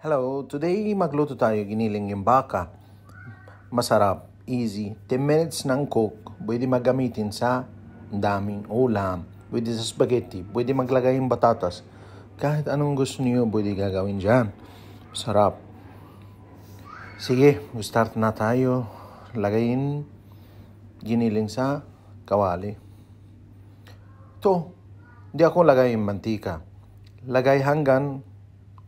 Hello, today magluto tayo giniling yung baka. Masarap, easy. 10 minutes ng cook, pwede magamitin sa daming ulam. Pwede sa spaghetti, pwede maglagay yung batatas. Kahit anong gusto niyo, pwede gagawin dyan. Sarap. Sige, start na tayo. Lagayin giniling sa kawali. Ito, hindi ako lagay yung mantika. Lagay hanggang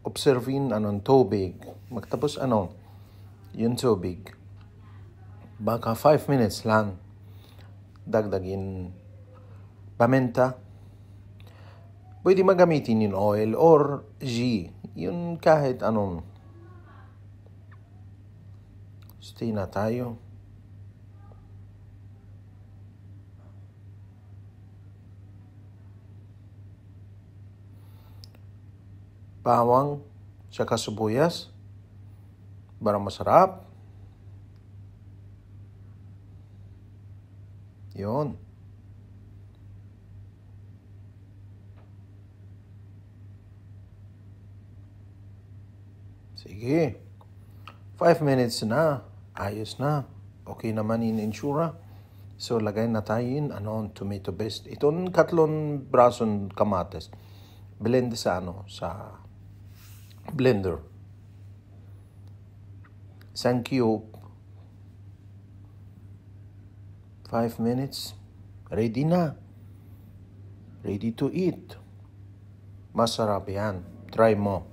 observin ano, tubig. Magtapos ano, yung tubig. Baka 5 minutes lang. Dagdagin pamenta. Pwede magamitin yung oil or G. Yun kahit anong. Stay na tayo. bawang, tsaka sibuyas para masarap. Yun. Sige. 5 minutes na. Ayos na. Okay naman in insura. So, lagay na tayo yun, ano, tomato based. Itong katlong brason kamates. Blend sa, ano, sa Blender, Sankyo, 5 minutes, ready na, ready to eat. Masarap yan, try mo.